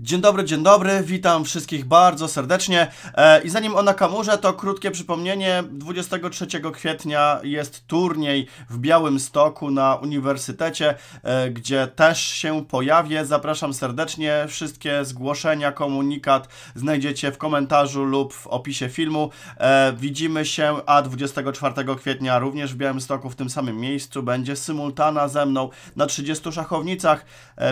Dzień dobry, dzień dobry, witam wszystkich bardzo serdecznie. E, I zanim o Nakamurze, to krótkie przypomnienie. 23 kwietnia jest turniej w Białym Stoku na Uniwersytecie, e, gdzie też się pojawię. Zapraszam serdecznie. Wszystkie zgłoszenia, komunikat znajdziecie w komentarzu lub w opisie filmu. E, widzimy się, a 24 kwietnia również w Białym Stoku, w tym samym miejscu, będzie symultana ze mną na 30 szachownicach.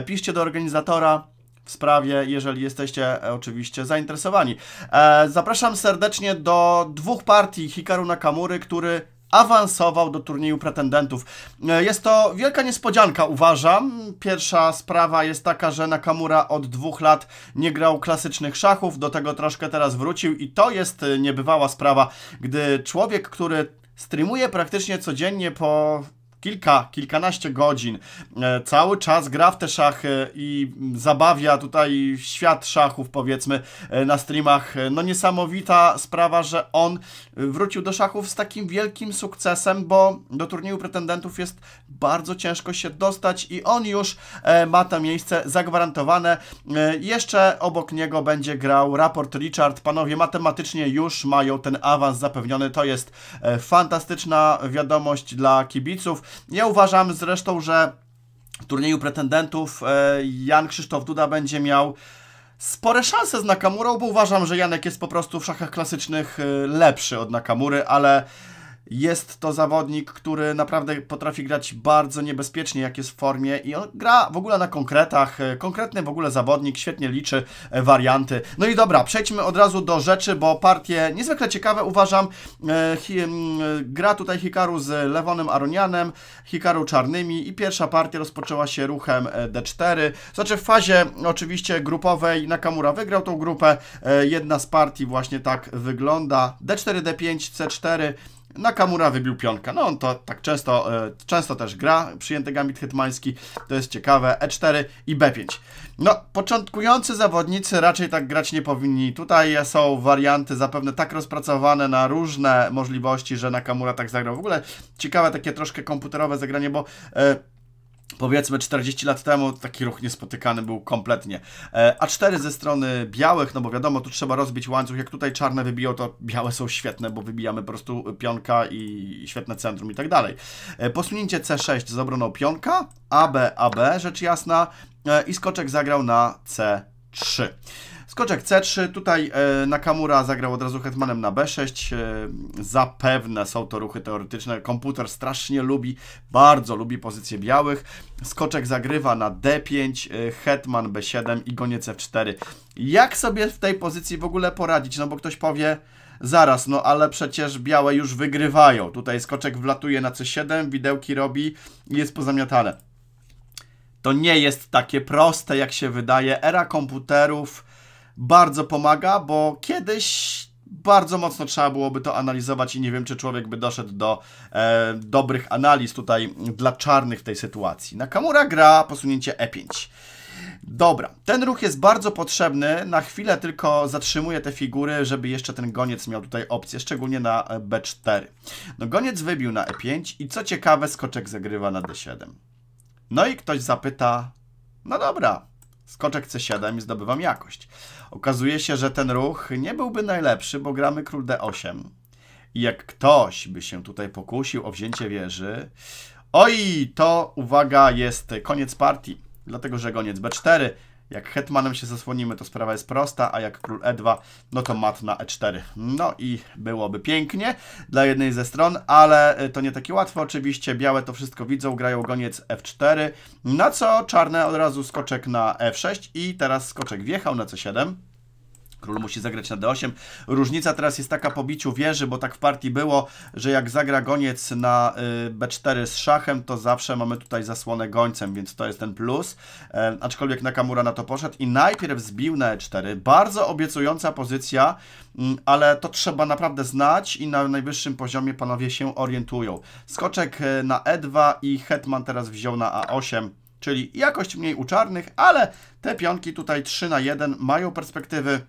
piszcie do organizatora w sprawie, jeżeli jesteście e, oczywiście zainteresowani. E, zapraszam serdecznie do dwóch partii Hikaru Nakamury, który awansował do turnieju pretendentów. E, jest to wielka niespodzianka, uważam. Pierwsza sprawa jest taka, że Nakamura od dwóch lat nie grał klasycznych szachów, do tego troszkę teraz wrócił i to jest niebywała sprawa, gdy człowiek, który streamuje praktycznie codziennie po kilka, kilkanaście godzin, e, cały czas gra w te szachy i zabawia tutaj świat szachów, powiedzmy, e, na streamach. E, no niesamowita sprawa, że on wrócił do szachów z takim wielkim sukcesem, bo do turnieju pretendentów jest bardzo ciężko się dostać i on już ma to miejsce zagwarantowane. Jeszcze obok niego będzie grał raport Richard. Panowie matematycznie już mają ten awans zapewniony. To jest fantastyczna wiadomość dla kibiców. Ja uważam zresztą, że w turnieju pretendentów e, Jan Krzysztof Duda będzie miał spore szanse z Nakamurą, bo uważam, że Janek jest po prostu w szachach klasycznych e, lepszy od Nakamury, ale jest to zawodnik, który naprawdę potrafi grać bardzo niebezpiecznie, jak jest w formie i on gra w ogóle na konkretach, e, konkretny w ogóle zawodnik, świetnie liczy e, warianty. No i dobra, przejdźmy od razu do rzeczy, bo partie niezwykle ciekawe uważam. E, gra tutaj Hikaru z lewonym Aronianem, Hikaru Czarnymi i pierwsza partia rozpoczęła się ruchem D4. Znaczy w fazie oczywiście grupowej Nakamura wygrał tą grupę. Jedna z partii właśnie tak wygląda. D4, D5, C4, Nakamura wybił pionka. No on to tak często, e, często też gra, przyjęty gambit hetmański, to jest ciekawe, E4 i B5. No, początkujący zawodnicy raczej tak grać nie powinni. Tutaj są warianty zapewne tak rozpracowane na różne możliwości, że Nakamura tak zagrał. W ogóle ciekawe takie troszkę komputerowe zagranie, bo... E, powiedzmy 40 lat temu taki ruch niespotykany był kompletnie. E, a cztery ze strony białych, no bo wiadomo, tu trzeba rozbić łańcuch. Jak tutaj czarne wybiją, to białe są świetne, bo wybijamy po prostu pionka i świetne centrum i tak dalej. E, posunięcie C6 z obroną pionka, AB, AB, rzecz jasna, e, i skoczek zagrał na C3. Skoczek C3, tutaj e, Nakamura zagrał od razu hetmanem na B6. E, zapewne są to ruchy teoretyczne. Komputer strasznie lubi, bardzo lubi pozycję białych. Skoczek zagrywa na D5, e, hetman B7 i goniec F4. Jak sobie w tej pozycji w ogóle poradzić? No bo ktoś powie, zaraz, no ale przecież białe już wygrywają. Tutaj skoczek wlatuje na C7, widełki robi i jest pozamiatane. To nie jest takie proste, jak się wydaje. Era komputerów bardzo pomaga, bo kiedyś bardzo mocno trzeba byłoby to analizować i nie wiem, czy człowiek by doszedł do e, dobrych analiz tutaj dla czarnych w tej sytuacji. Nakamura gra posunięcie E5. Dobra, ten ruch jest bardzo potrzebny, na chwilę tylko zatrzymuję te figury, żeby jeszcze ten goniec miał tutaj opcję, szczególnie na e, B4. No goniec wybił na E5 i co ciekawe skoczek zagrywa na D7. No i ktoś zapyta, no dobra, Skoczek C7 i zdobywam jakość. Okazuje się, że ten ruch nie byłby najlepszy, bo gramy król D8. I jak ktoś by się tutaj pokusił o wzięcie wieży... Oj, to uwaga, jest koniec partii. Dlatego, że goniec B4 jak hetmanem się zasłonimy, to sprawa jest prosta, a jak król e2, no to mat na e4. No i byłoby pięknie dla jednej ze stron, ale y, to nie takie łatwe oczywiście. Białe to wszystko widzą, grają goniec f4, na co czarne od razu skoczek na f6 i teraz skoczek wjechał na c7. Król musi zagrać na d8. Różnica teraz jest taka po biciu wieży, bo tak w partii było, że jak zagra goniec na y, b4 z szachem, to zawsze mamy tutaj zasłonę gońcem, więc to jest ten plus. E, aczkolwiek Nakamura na to poszedł i najpierw zbił na e4. Bardzo obiecująca pozycja, mm, ale to trzeba naprawdę znać i na najwyższym poziomie panowie się orientują. Skoczek e, na e2 i hetman teraz wziął na a8 czyli jakość mniej u czarnych, ale te pionki tutaj 3 na 1 mają perspektywy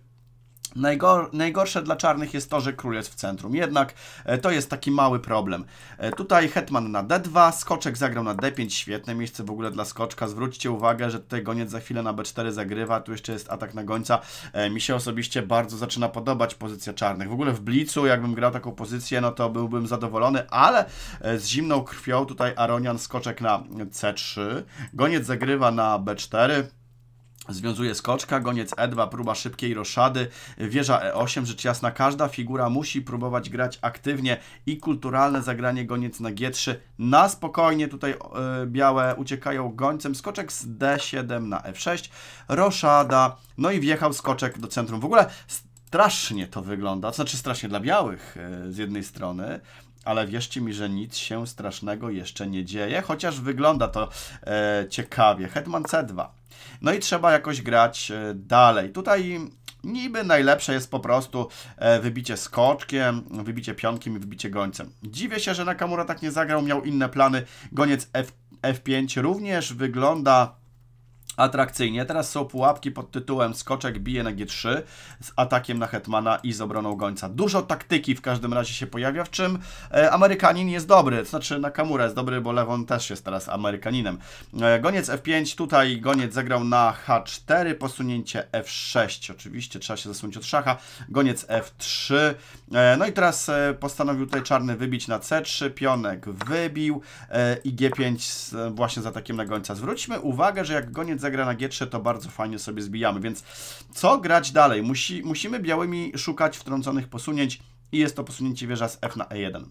Najgor najgorsze dla czarnych jest to, że król jest w centrum, jednak e, to jest taki mały problem. E, tutaj hetman na d2, skoczek zagrał na d5, świetne miejsce w ogóle dla skoczka. Zwróćcie uwagę, że tutaj goniec za chwilę na b4 zagrywa, tu jeszcze jest atak na gońca. E, mi się osobiście bardzo zaczyna podobać pozycja czarnych. W ogóle w blicu, jakbym grał taką pozycję, no to byłbym zadowolony, ale e, z zimną krwią tutaj Aronian skoczek na c3, goniec zagrywa na b4. Związuje skoczka, goniec E2, próba szybkiej roszady, wieża E8. Rzecz jasna, każda figura musi próbować grać aktywnie i kulturalne zagranie goniec na G3. Na spokojnie tutaj e, białe uciekają gońcem. Skoczek z D7 na F6, roszada, no i wjechał skoczek do centrum. W ogóle strasznie to wygląda, to znaczy strasznie dla białych e, z jednej strony, ale wierzcie mi, że nic się strasznego jeszcze nie dzieje, chociaż wygląda to e, ciekawie. Hetman C2. No i trzeba jakoś grać e, dalej. Tutaj niby najlepsze jest po prostu e, wybicie skoczkiem, wybicie pionkiem i wybicie gońcem. Dziwię się, że Nakamura tak nie zagrał, miał inne plany. Goniec F, F5 również wygląda atrakcyjnie. Teraz są pułapki pod tytułem skoczek bije na G3 z atakiem na Hetmana i z obroną gońca. Dużo taktyki w każdym razie się pojawia, w czym e, Amerykanin jest dobry, to znaczy Nakamura jest dobry, bo Lewon też jest teraz Amerykaninem. E, goniec F5, tutaj goniec zagrał na H4, posunięcie F6, oczywiście trzeba się zasunąć od szacha, goniec F3, e, no i teraz postanowił tutaj czarny wybić na C3, pionek wybił i G5 właśnie z atakiem na gońca. Zwróćmy uwagę, że jak goniec zagra na G3, to bardzo fajnie sobie zbijamy. Więc co grać dalej? Musi, musimy białymi szukać wtrąconych posunięć i jest to posunięcie wieża z F na E1.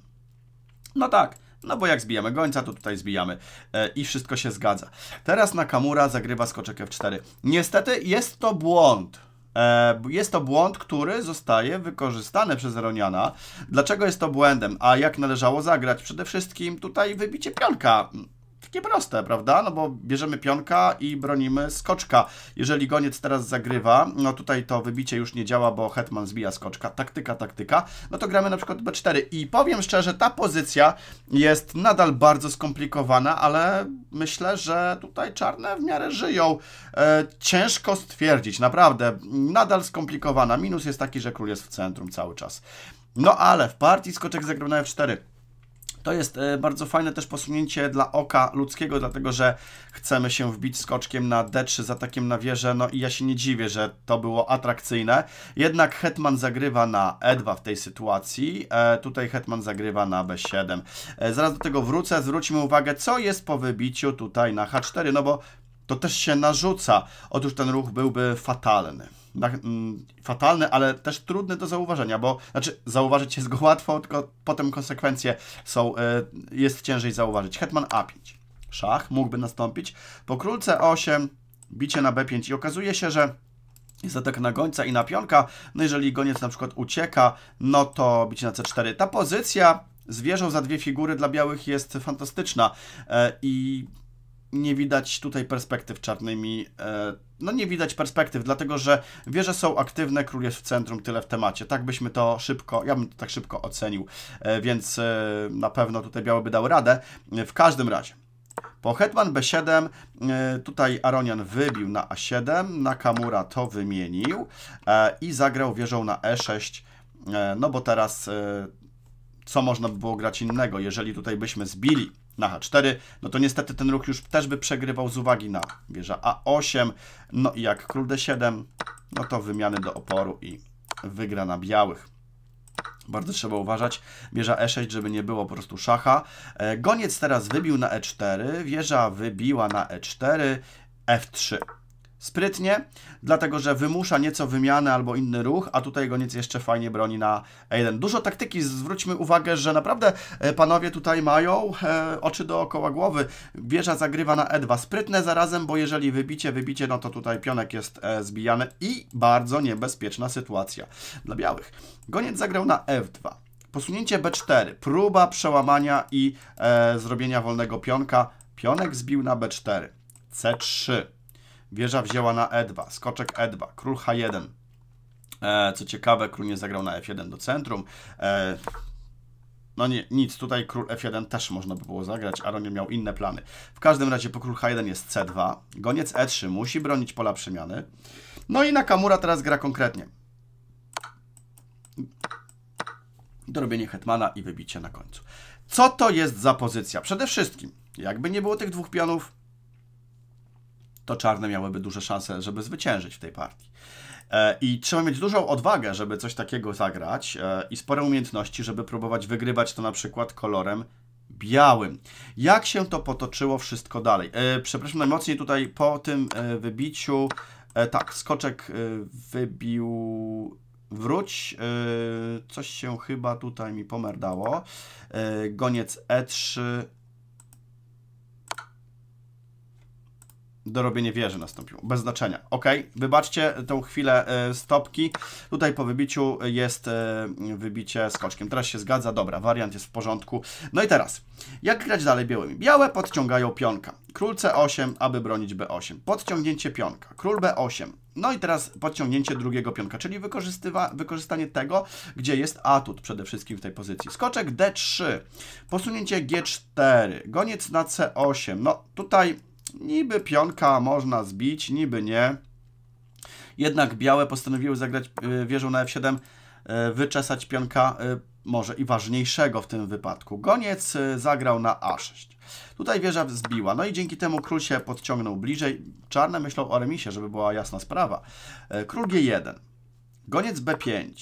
No tak, no bo jak zbijamy gońca, to tutaj zbijamy e, i wszystko się zgadza. Teraz Nakamura zagrywa skoczek F4. Niestety jest to błąd. E, jest to błąd, który zostaje wykorzystany przez Roniana. Dlaczego jest to błędem? A jak należało zagrać? Przede wszystkim tutaj wybicie pionka takie proste, prawda? No bo bierzemy pionka i bronimy skoczka. Jeżeli goniec teraz zagrywa, no tutaj to wybicie już nie działa, bo hetman zbija skoczka. Taktyka, taktyka. No to gramy na przykład b4 i powiem szczerze, ta pozycja jest nadal bardzo skomplikowana, ale myślę, że tutaj czarne w miarę żyją. E, ciężko stwierdzić, naprawdę. Nadal skomplikowana. Minus jest taki, że król jest w centrum cały czas. No ale w partii skoczek zagrał na f4. To jest e, bardzo fajne też posunięcie dla oka ludzkiego, dlatego że chcemy się wbić skoczkiem na D3 z atakiem na wieżę, no i ja się nie dziwię, że to było atrakcyjne. Jednak Hetman zagrywa na E2 w tej sytuacji, e, tutaj Hetman zagrywa na B7. E, zaraz do tego wrócę, zwróćmy uwagę, co jest po wybiciu tutaj na H4, no bo to też się narzuca. Otóż ten ruch byłby fatalny. Mm, fatalny, ale też trudny do zauważenia, bo znaczy zauważyć jest go łatwo, tylko potem konsekwencje są, e, jest ciężej zauważyć. Hetman A5. Szach mógłby nastąpić. Po królce C8, bicie na B5 i okazuje się, że jest atak na gońca i na pionka. No jeżeli goniec na przykład ucieka, no to bicie na C4. Ta pozycja z wieżą za dwie figury dla białych jest fantastyczna e, i nie widać tutaj perspektyw czarnymi. E, no nie widać perspektyw, dlatego że wieże są aktywne, król jest w centrum, tyle w temacie. Tak byśmy to szybko, ja bym to tak szybko ocenił, e, więc e, na pewno tutaj biały by dał radę. W każdym razie, po hetman b7, tutaj Aronian wybił na a7, Nakamura to wymienił i zagrał wieżą na e6, no bo teraz co można by było grać innego, jeżeli tutaj byśmy zbili na H4, no to niestety ten ruch już też by przegrywał z uwagi na wieża A8, no i jak król D7, no to wymiany do oporu i wygra na białych. Bardzo trzeba uważać. Wieża E6, żeby nie było po prostu szacha. E, goniec teraz wybił na E4, wieża wybiła na E4, F3 sprytnie, dlatego że wymusza nieco wymianę albo inny ruch, a tutaj goniec jeszcze fajnie broni na E1. Dużo taktyki, zwróćmy uwagę, że naprawdę e, panowie tutaj mają e, oczy dookoła głowy. Wieża zagrywa na E2, sprytne zarazem, bo jeżeli wybicie, wybicie, no to tutaj pionek jest e, zbijany i bardzo niebezpieczna sytuacja dla białych. Goniec zagrał na F2. Posunięcie B4, próba przełamania i e, zrobienia wolnego pionka. Pionek zbił na B4. C3 Wieża wzięła na E2, skoczek E2, król H1. E, co ciekawe, król nie zagrał na F1 do centrum. E, no nie, nic, tutaj król F1 też można by było zagrać, Ronie miał inne plany. W każdym razie po król H1 jest C2, goniec E3 musi bronić pola przemiany. No i Nakamura teraz gra konkretnie. Dorobienie hetmana i wybicie na końcu. Co to jest za pozycja? Przede wszystkim, jakby nie było tych dwóch pionów, to czarne miałyby duże szanse, żeby zwyciężyć w tej partii. E, I trzeba mieć dużą odwagę, żeby coś takiego zagrać e, i spore umiejętności, żeby próbować wygrywać to na przykład kolorem białym. Jak się to potoczyło wszystko dalej? E, przepraszam najmocniej tutaj po tym wybiciu, tak, skoczek wybił wróć. Coś się chyba tutaj mi pomerdało. Goniec E3 dorobienie wieży nastąpiło, bez znaczenia. Ok, wybaczcie tą chwilę e, stopki. Tutaj po wybiciu jest e, wybicie skoczkiem. Teraz się zgadza, dobra, wariant jest w porządku. No i teraz, jak grać dalej białymi? Białe podciągają pionka. Król C8, aby bronić B8. Podciągnięcie pionka. Król B8. No i teraz podciągnięcie drugiego pionka, czyli wykorzystanie tego, gdzie jest atut przede wszystkim w tej pozycji. Skoczek D3, posunięcie G4, goniec na C8. No tutaj niby pionka można zbić, niby nie. Jednak białe postanowiły zagrać y, wieżą na f7, y, wyczesać pionka y, może i ważniejszego w tym wypadku. Goniec zagrał na a6. Tutaj wieża zbiła, no i dzięki temu król się podciągnął bliżej. Czarne myślą o remisie, żeby była jasna sprawa. Król g1, goniec b5,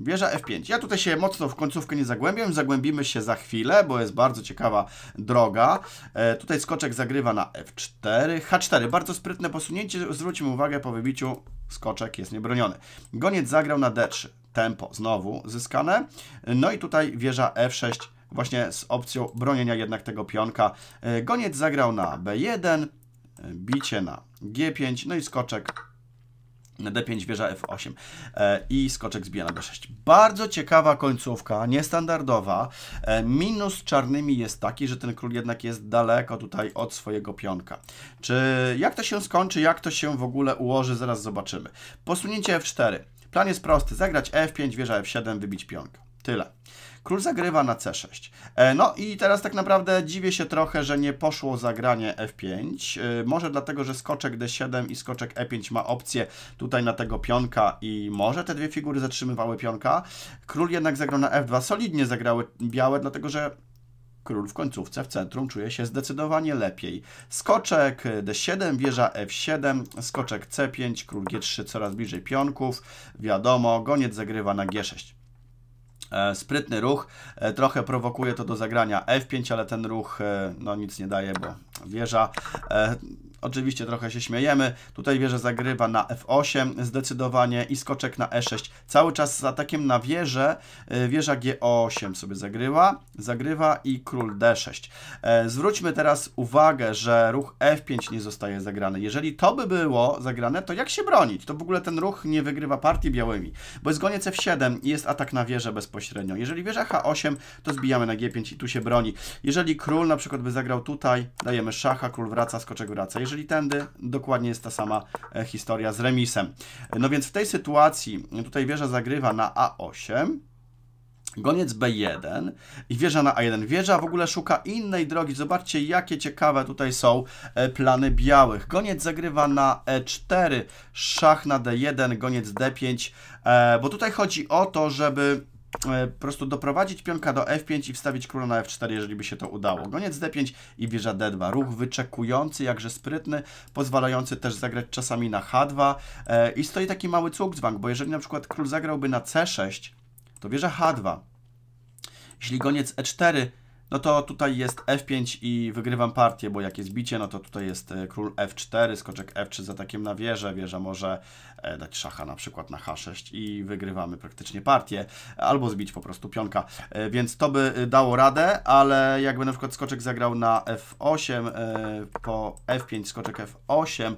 Wieża F5. Ja tutaj się mocno w końcówkę nie zagłębiam, zagłębimy się za chwilę, bo jest bardzo ciekawa droga. E, tutaj skoczek zagrywa na F4, H4. Bardzo sprytne posunięcie, zwróćmy uwagę, po wybiciu skoczek jest niebroniony. Goniec zagrał na D3, tempo znowu zyskane. No i tutaj wieża F6 właśnie z opcją bronienia jednak tego pionka. E, goniec zagrał na B1, e, bicie na G5, no i skoczek D5 wieża F8 e, i skoczek zbija na D6. Bardzo ciekawa końcówka, niestandardowa. E, minus czarnymi jest taki, że ten król jednak jest daleko tutaj od swojego pionka. Czy jak to się skończy, jak to się w ogóle ułoży, zaraz zobaczymy. Posunięcie F4. Plan jest prosty, zagrać F5, wieża F7, wybić pionka. Tyle. Król zagrywa na C6. E, no i teraz tak naprawdę dziwię się trochę, że nie poszło zagranie F5. E, może dlatego, że skoczek D7 i skoczek E5 ma opcję tutaj na tego pionka i może te dwie figury zatrzymywały pionka. Król jednak zagrał na F2. Solidnie zagrały białe, dlatego że król w końcówce w centrum czuje się zdecydowanie lepiej. Skoczek D7, wieża F7, skoczek C5, król G3 coraz bliżej pionków. Wiadomo, goniec zagrywa na G6. E, sprytny ruch, e, trochę prowokuje to do zagrania F5, ale ten ruch e, no nic nie daje, bo wieża Oczywiście trochę się śmiejemy. Tutaj wieża zagrywa na F8 zdecydowanie i skoczek na E6. Cały czas z atakiem na wieżę. E, wieża G8 sobie zagrywa. Zagrywa i król D6. E, zwróćmy teraz uwagę, że ruch F5 nie zostaje zagrany. Jeżeli to by było zagrane, to jak się bronić? To w ogóle ten ruch nie wygrywa partii białymi, bo jest goniec F7 i jest atak na wieżę bezpośrednio. Jeżeli wieża H8, to zbijamy na G5 i tu się broni. Jeżeli król na przykład by zagrał tutaj, dajemy szacha, król wraca, skoczek wraca. Jeżeli jeżeli tędy, dokładnie jest ta sama e, historia z remisem. No więc w tej sytuacji e, tutaj wieża zagrywa na A8, Goniec B1 i wieża na A1. Wieża w ogóle szuka innej drogi. Zobaczcie, jakie ciekawe tutaj są e, plany białych. Goniec zagrywa na E4, szach na D1, goniec D5, bo tutaj chodzi o to, żeby E, po prostu doprowadzić pionka do f5 i wstawić króla na f4, jeżeli by się to udało. Goniec d5 i wieża d2. Ruch wyczekujący, jakże sprytny, pozwalający też zagrać czasami na h2 e, i stoi taki mały cukdzwang, bo jeżeli na przykład król zagrałby na c6, to wieża h2. Jeśli goniec e4 no to tutaj jest F5 i wygrywam partię, bo jak jest bicie, no to tutaj jest e, król F4, skoczek F3 z atakiem na wieżę, wieża może e, dać szacha na przykład na H6 i wygrywamy praktycznie partię, albo zbić po prostu pionka, e, więc to by dało radę, ale jakby na przykład skoczek zagrał na F8, po F5 skoczek F8,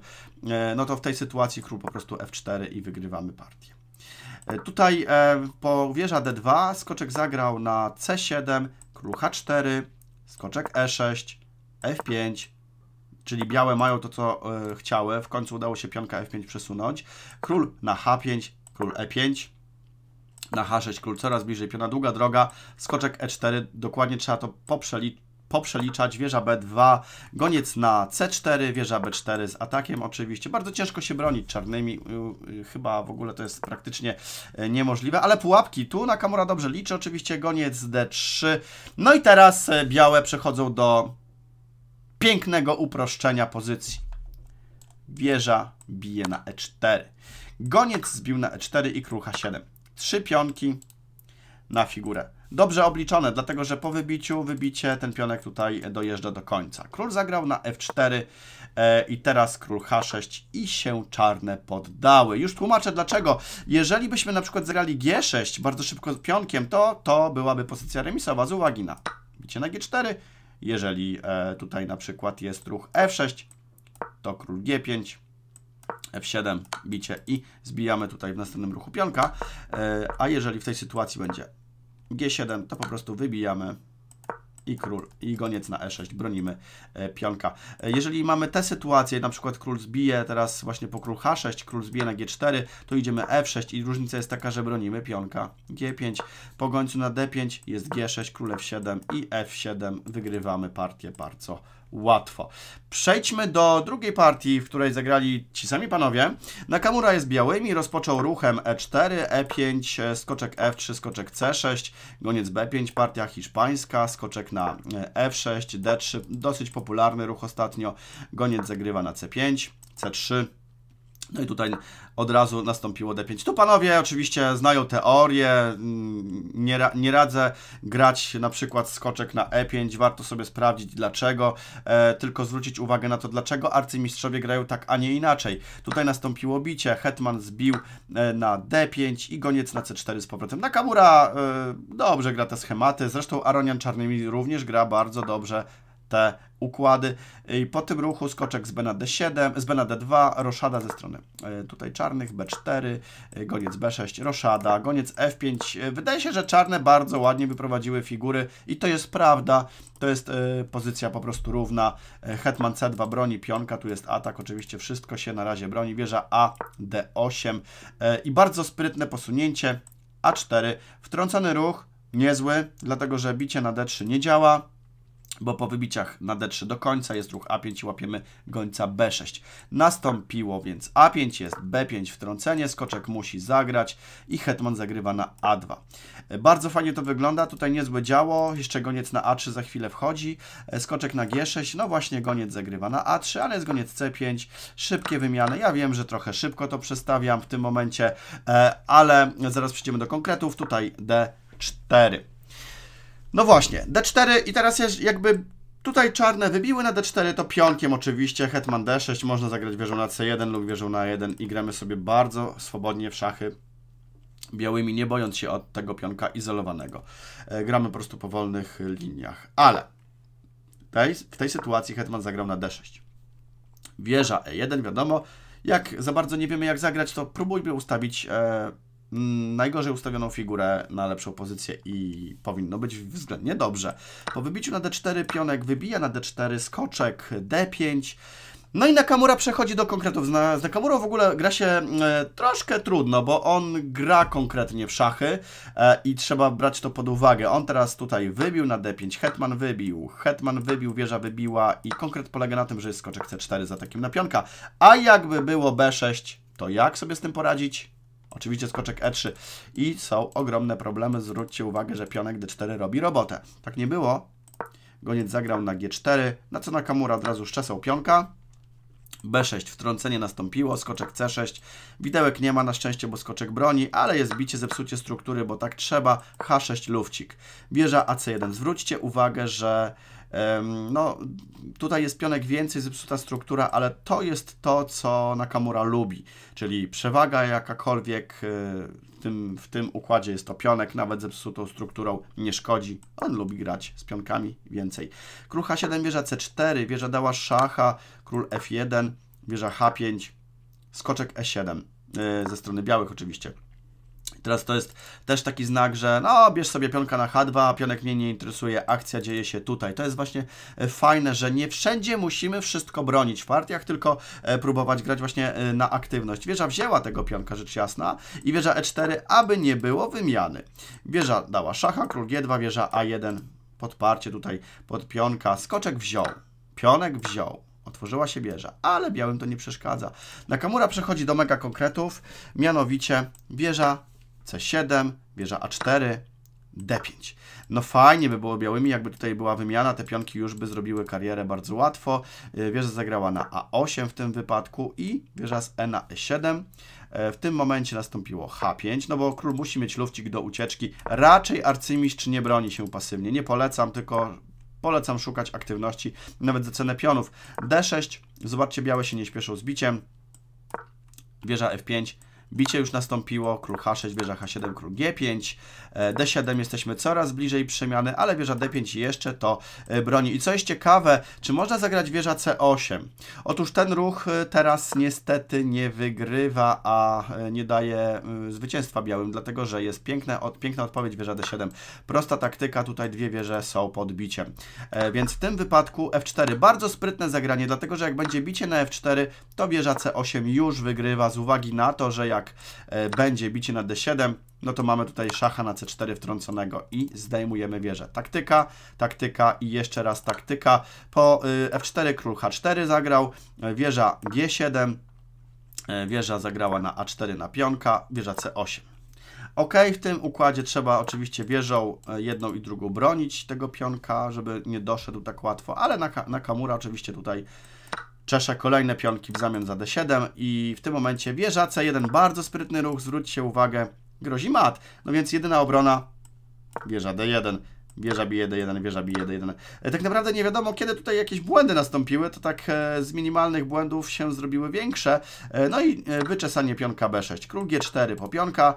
no to w tej sytuacji król po prostu F4 i wygrywamy partię. Tutaj po wieża D2 skoczek zagrał na C7 król H4, skoczek E6, F5, czyli białe mają to, co e, chciały. W końcu udało się pionka F5 przesunąć. Król na H5, król E5, na H6 król coraz bliżej, piona długa droga, skoczek E4, dokładnie trzeba to poprzeliczyć poprzeliczać. Wieża B2, goniec na C4, wieża B4 z atakiem oczywiście. Bardzo ciężko się bronić czarnymi, y, y, chyba w ogóle to jest praktycznie e, niemożliwe, ale pułapki tu Nakamura dobrze liczy, oczywiście goniec D3. No i teraz e, białe przechodzą do pięknego uproszczenia pozycji. Wieża bije na E4. Goniec zbił na E4 i krucha 7. Trzy pionki na figurę Dobrze obliczone, dlatego że po wybiciu, wybicie ten pionek tutaj e, dojeżdża do końca. Król zagrał na f4 e, i teraz król h6 i się czarne poddały. Już tłumaczę dlaczego. Jeżeli byśmy na przykład zagrali g6 bardzo szybko z pionkiem, to to byłaby pozycja remisowa z uwagi na bicie na g4. Jeżeli e, tutaj na przykład jest ruch f6, to król g5, F7, bicie i zbijamy tutaj w następnym ruchu pionka, e, a jeżeli w tej sytuacji będzie G7 to po prostu wybijamy i król, i goniec na E6, bronimy e, pionka. E, jeżeli mamy te sytuacje, na przykład król zbije teraz właśnie po król H6, król zbije na G4, to idziemy F6 i różnica jest taka, że bronimy pionka. G5, po gońcu na D5 jest G6, król F7 i F7, wygrywamy partię bardzo łatwo. Przejdźmy do drugiej partii, w której zagrali ci sami panowie. Nakamura jest białymi, rozpoczął ruchem E4, E5, skoczek F3, skoczek C6, goniec B5, partia hiszpańska, skoczek na F6, D3, dosyć popularny ruch ostatnio, goniec zagrywa na C5, C3, no i tutaj od razu nastąpiło D5. Tu panowie oczywiście znają teorię, mm, nie, ra, nie radzę grać na przykład skoczek na E5, warto sobie sprawdzić dlaczego, e, tylko zwrócić uwagę na to, dlaczego arcymistrzowie grają tak, a nie inaczej. Tutaj nastąpiło bicie, hetman zbił e, na D5 i goniec na C4 z powrotem. Nakamura e, dobrze gra te schematy, zresztą Aronian Czarnymi również gra bardzo dobrze te układy. I po tym ruchu skoczek z Bena D7, z Bena D2, roszada ze strony e, tutaj czarnych, B4, e, goniec B6, roszada, goniec F5. E, wydaje się, że czarne bardzo ładnie wyprowadziły figury i to jest prawda. To jest pozycja po prostu równa. Hetman C2 broni, pionka, tu jest atak, oczywiście wszystko się na razie broni. Wieża A, D8 i bardzo sprytne posunięcie A4. Wtrącony ruch, niezły, dlatego że bicie na D3 nie działa bo po wybiciach na D3 do końca jest ruch A5 i łapiemy gońca B6. Nastąpiło więc A5, jest B5 wtrącenie, skoczek musi zagrać i hetman zagrywa na A2. Bardzo fajnie to wygląda, tutaj niezłe działo, jeszcze goniec na A3 za chwilę wchodzi, e, skoczek na G6, no właśnie goniec zagrywa na A3, ale jest goniec C5, szybkie wymiany, ja wiem, że trochę szybko to przestawiam w tym momencie, e, ale zaraz przejdziemy do konkretów, tutaj D4. No właśnie, D4 i teraz jakby tutaj czarne wybiły na D4, to pionkiem oczywiście, hetman D6, można zagrać wieżą na C1 lub wieżą na 1 i gramy sobie bardzo swobodnie w szachy białymi, nie bojąc się od tego pionka izolowanego. E, gramy po prostu po wolnych liniach, ale tej, w tej sytuacji hetman zagrał na D6. Wieża E1, wiadomo, jak za bardzo nie wiemy jak zagrać, to próbujmy ustawić e, Mm, najgorzej ustawioną figurę na lepszą pozycję i powinno być względnie dobrze. Po wybiciu na d4 pionek wybija na d4 skoczek d5. No i Nakamura przechodzi do konkretów. Z Nakamurą w ogóle gra się e, troszkę trudno, bo on gra konkretnie w szachy e, i trzeba brać to pod uwagę. On teraz tutaj wybił na d5, hetman wybił, hetman wybił, wieża wybiła i konkret polega na tym, że jest skoczek c4 za takim na pionka. A jakby było b6, to jak sobie z tym poradzić? Oczywiście skoczek E3 i są ogromne problemy. Zwróćcie uwagę, że pionek D4 robi robotę. Tak nie było. Goniec zagrał na G4, na co Nakamura od razu szczesał pionka. B6, wtrącenie nastąpiło, skoczek C6, widełek nie ma na szczęście, bo skoczek broni, ale jest bicie, zepsucie struktury, bo tak trzeba, H6, lufcik. Wieża AC1, zwróćcie uwagę, że no, tutaj jest pionek więcej, zepsuta struktura, ale to jest to, co Nakamura lubi, czyli przewaga jakakolwiek e, w tym, w tym układzie jest to pionek, nawet zepsutą strukturą nie szkodzi. On lubi grać z pionkami więcej. Król H7, wieża C4, wieża dała szacha, król F1, wieża H5, skoczek E7 e, ze strony białych oczywiście. Teraz to jest też taki znak, że no, bierz sobie pionka na H2, pionek mnie nie interesuje, akcja dzieje się tutaj. To jest właśnie e, fajne, że nie wszędzie musimy wszystko bronić w partiach, tylko e, próbować grać właśnie e, na aktywność. Wieża wzięła tego pionka, rzecz jasna, i wieża E4, aby nie było wymiany. Wieża dała szacha, król G2, wieża A1, podparcie tutaj pod pionka, skoczek wziął, pionek wziął. Otworzyła się wieża, ale białym to nie przeszkadza. Nakamura przechodzi do mega konkretów, mianowicie wieża C7, wieża A4, D5. No fajnie by było białymi, jakby tutaj była wymiana, te pionki już by zrobiły karierę bardzo łatwo. Y, wieża zagrała na A8 w tym wypadku i wieża z E na E7. Y, w tym momencie nastąpiło H5, no bo król musi mieć lufcik do ucieczki. Raczej arcymistrz nie broni się pasywnie, nie polecam, tylko polecam szukać aktywności nawet za cenę pionów. D6, zobaczcie, białe się nie śpieszą z biciem. Wieża F5, Bicie już nastąpiło, król H6, wieża H7, król G5, e, D7 jesteśmy coraz bliżej przemiany, ale wieża D5 jeszcze to e, broni. I co jest ciekawe, czy można zagrać wieża C8? Otóż ten ruch e, teraz niestety nie wygrywa, a nie daje zwycięstwa białym, dlatego że jest piękne, od, piękna odpowiedź wieża D7. Prosta taktyka, tutaj dwie wieże są pod biciem. Więc w tym wypadku F4, bardzo sprytne zagranie, dlatego że jak będzie bicie na F4, to wieża C8 już wygrywa z uwagi na to, że jak jak e, będzie bicie na d7, no to mamy tutaj szacha na c4 wtrąconego i zdejmujemy wieżę. Taktyka, taktyka i jeszcze raz taktyka. Po e, f4 król h4 zagrał, e, wieża g7, wieża zagrała na a4 na pionka, wieża c8. Ok, w tym układzie trzeba oczywiście wieżą jedną i drugą bronić tego pionka, żeby nie doszedł tak łatwo, ale na kamura oczywiście tutaj Czesza kolejne pionki w zamian za D7 i w tym momencie wieża C1, bardzo sprytny ruch, zwróćcie uwagę, grozi mat. No więc jedyna obrona, wieża D1, wieża bije D1, wieża bije D1. E, tak naprawdę nie wiadomo, kiedy tutaj jakieś błędy nastąpiły, to tak e, z minimalnych błędów się zrobiły większe. E, no i wyczesanie pionka B6, król G4 po pionka,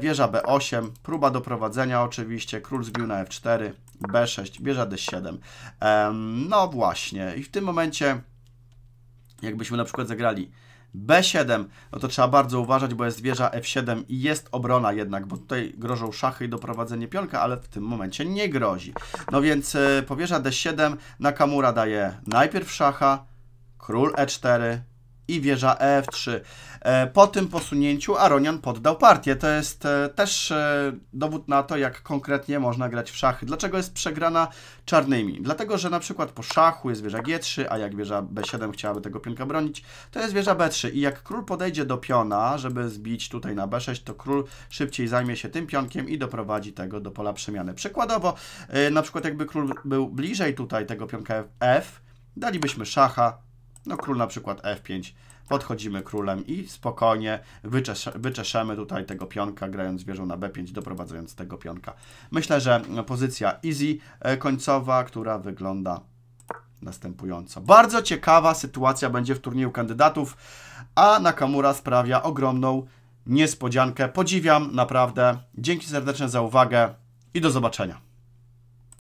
wieża B8, próba doprowadzenia oczywiście, król zbił na F4, B6, wieża D7. No właśnie i w tym momencie Jakbyśmy na przykład zagrali B7, no to trzeba bardzo uważać, bo jest wieża F7 i jest obrona jednak, bo tutaj grożą szachy i doprowadzenie pionka, ale w tym momencie nie grozi. No więc e, powieża D7, Nakamura daje najpierw szacha, król E4 i wieża F3. E E, po tym posunięciu Aronian poddał partię. To jest e, też e, dowód na to, jak konkretnie można grać w szachy. Dlaczego jest przegrana czarnymi? Dlatego, że na przykład po szachu jest wieża G3, a jak wieża B7 chciałaby tego pionka bronić, to jest wieża B3 i jak król podejdzie do piona, żeby zbić tutaj na B6, to król szybciej zajmie się tym pionkiem i doprowadzi tego do pola przemiany. Przykładowo, na przykład jakby król był bliżej tutaj tego pionka F, dalibyśmy szacha, no król na przykład F5, podchodzimy królem i spokojnie wyczesz wyczeszemy tutaj tego pionka, grając wieżą na b5, doprowadzając tego pionka. Myślę, że pozycja easy e, końcowa, która wygląda następująco. Bardzo ciekawa sytuacja będzie w turnieju kandydatów, a Nakamura sprawia ogromną niespodziankę. Podziwiam naprawdę. Dzięki serdecznie za uwagę i do zobaczenia.